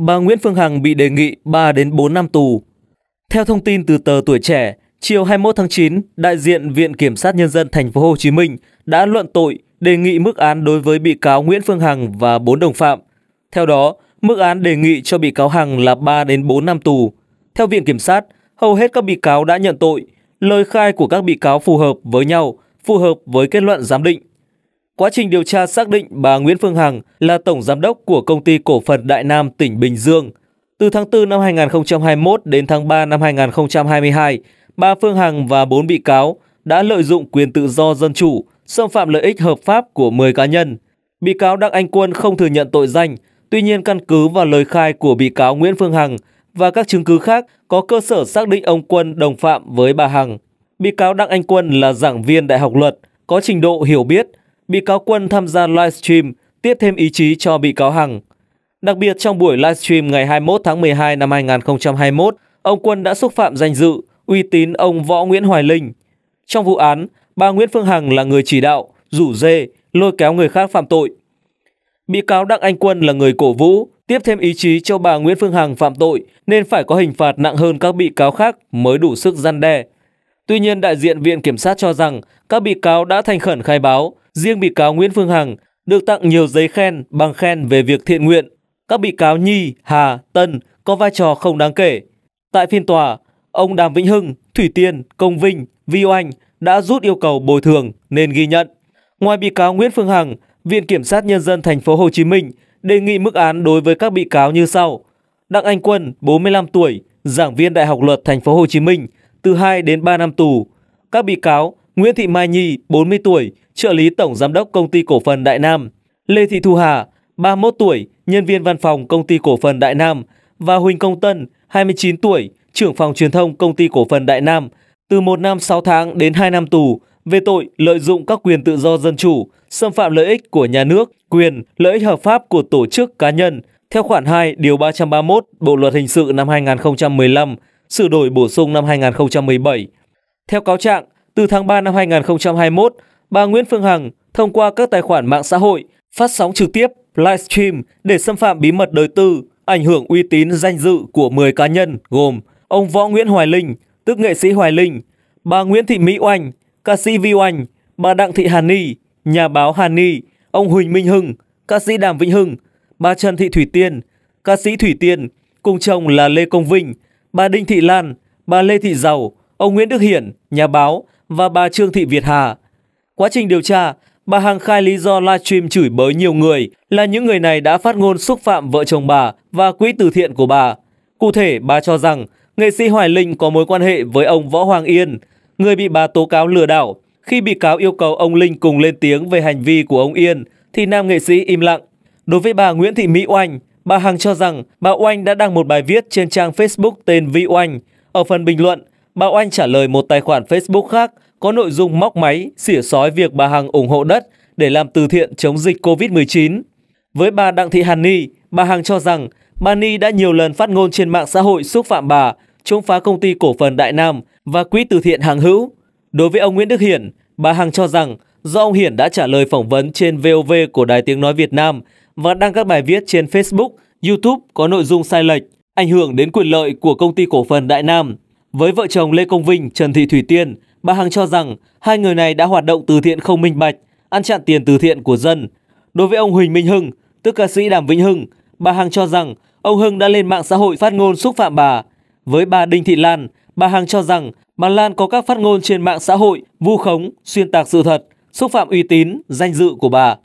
Bà Nguyễn Phương Hằng bị đề nghị 3 đến 4 năm tù. Theo thông tin từ tờ Tuổi Trẻ, chiều 21 tháng 9, đại diện Viện Kiểm sát Nhân dân Thành phố Hồ Chí Minh đã luận tội đề nghị mức án đối với bị cáo Nguyễn Phương Hằng và 4 đồng phạm. Theo đó, mức án đề nghị cho bị cáo Hằng là 3 đến 4 năm tù. Theo Viện Kiểm sát, hầu hết các bị cáo đã nhận tội, lời khai của các bị cáo phù hợp với nhau, phù hợp với kết luận giám định. Quá trình điều tra xác định bà Nguyễn Phương Hằng là tổng giám đốc của công ty cổ phần Đại Nam tỉnh Bình Dương. Từ tháng 4 năm 2021 đến tháng 3 năm 2022, bà Phương Hằng và 4 bị cáo đã lợi dụng quyền tự do dân chủ, xâm phạm lợi ích hợp pháp của 10 cá nhân. Bị cáo Đặng Anh Quân không thừa nhận tội danh, tuy nhiên căn cứ vào lời khai của bị cáo Nguyễn Phương Hằng và các chứng cứ khác có cơ sở xác định ông Quân đồng phạm với bà Hằng. Bị cáo Đặng Anh Quân là giảng viên Đại học Luật, có trình độ hiểu biết, bị cáo Quân tham gia livestream tiếp thêm ý chí cho bị cáo Hằng. Đặc biệt trong buổi livestream ngày 21 tháng 12 năm 2021, ông Quân đã xúc phạm danh dự, uy tín ông Võ Nguyễn Hoài Linh. Trong vụ án, bà Nguyễn Phương Hằng là người chỉ đạo, rủ dê, lôi kéo người khác phạm tội. Bị cáo Đặng Anh Quân là người cổ vũ, tiếp thêm ý chí cho bà Nguyễn Phương Hằng phạm tội nên phải có hình phạt nặng hơn các bị cáo khác mới đủ sức gian đe. Tuy nhiên, đại diện Viện Kiểm sát cho rằng các bị cáo đã thành khẩn khai báo, Riêng bị cáo Nguyễn Phương Hằng được tặng nhiều giấy khen, bằng khen về việc thiện nguyện. Các bị cáo Nhi, Hà, Tân có vai trò không đáng kể. Tại phiên tòa, ông Đàm Vĩnh Hưng, Thủy Tiên, Công Vinh, Vi Oanh đã rút yêu cầu bồi thường nên ghi nhận. Ngoài bị cáo Nguyễn Phương Hằng, Viện Kiểm sát Nhân dân thành phố Hồ Chí Minh đề nghị mức án đối với các bị cáo như sau: Đặng Anh Quân, 45 tuổi, giảng viên Đại học Luật thành phố Hồ Chí Minh, từ 2 đến 3 năm tù. Các bị cáo Nguyễn Thị Mai Nhi, 40 tuổi, trợ lý tổng giám đốc công ty cổ phần Đại Nam, Lê Thị Thu Hà, 31 tuổi, nhân viên văn phòng công ty cổ phần Đại Nam và Huỳnh Công Tân, 29 tuổi, trưởng phòng truyền thông công ty cổ phần Đại Nam, từ 1 năm 6 tháng đến 2 năm tù về tội lợi dụng các quyền tự do dân chủ, xâm phạm lợi ích của nhà nước, quyền, lợi ích hợp pháp của tổ chức cá nhân theo khoản 2 điều 331 Bộ luật hình sự năm 2015 sửa đổi bổ sung năm 2017. Theo cáo trạng, từ tháng 3 năm 2021, bà Nguyễn Phương Hằng thông qua các tài khoản mạng xã hội phát sóng trực tiếp, livestream để xâm phạm bí mật đời tư, ảnh hưởng uy tín danh dự của 10 cá nhân gồm ông Võ Nguyễn Hoài Linh, tức nghệ sĩ Hoài Linh, bà Nguyễn Thị Mỹ Oanh, ca sĩ Vi Oanh, bà Đặng Thị Hàn Ni, nhà báo Hàn Ni, ông Huỳnh Minh Hưng, ca sĩ Đàm Vĩnh Hưng, bà Trần Thị Thủy Tiên, ca sĩ Thủy Tiên, cùng chồng là Lê Công Vinh, bà Đinh Thị Lan, bà Lê Thị Giàu, ông Nguyễn Đức Hiển, nhà báo, và bà Trương Thị Việt Hà. Quá trình điều tra, bà Hằng khai lý do livestream chửi bới nhiều người là những người này đã phát ngôn xúc phạm vợ chồng bà và quỹ từ thiện của bà. Cụ thể, bà cho rằng nghệ sĩ Hoài Linh có mối quan hệ với ông Võ Hoàng Yên, người bị bà tố cáo lừa đảo. Khi bị cáo yêu cầu ông Linh cùng lên tiếng về hành vi của ông Yên, thì nam nghệ sĩ im lặng. Đối với bà Nguyễn Thị Mỹ Oanh, bà Hằng cho rằng bà Oanh đã đăng một bài viết trên trang Facebook tên Vi Oanh. Ở phần bình luận, Bảo Anh trả lời một tài khoản Facebook khác có nội dung móc máy, xỉa sói việc bà Hằng ủng hộ đất để làm từ thiện chống dịch COVID-19. Với bà Đặng Thị Hàn Ni, bà Hằng cho rằng bà Ni đã nhiều lần phát ngôn trên mạng xã hội xúc phạm bà, chống phá công ty cổ phần Đại Nam và quỹ từ thiện hàng hữu. Đối với ông Nguyễn Đức Hiển, bà Hằng cho rằng do ông Hiển đã trả lời phỏng vấn trên VOV của Đài Tiếng Nói Việt Nam và đăng các bài viết trên Facebook, YouTube có nội dung sai lệch, ảnh hưởng đến quyền lợi của công ty cổ phần Đại Nam. Với vợ chồng Lê Công Vinh, Trần Thị Thủy Tiên, bà Hằng cho rằng hai người này đã hoạt động từ thiện không minh bạch, ăn chặn tiền từ thiện của dân. Đối với ông Huỳnh Minh Hưng, tức ca sĩ Đàm Vĩnh Hưng, bà Hằng cho rằng ông Hưng đã lên mạng xã hội phát ngôn xúc phạm bà. Với bà Đinh Thị Lan, bà Hằng cho rằng bà Lan có các phát ngôn trên mạng xã hội vu khống, xuyên tạc sự thật, xúc phạm uy tín, danh dự của bà.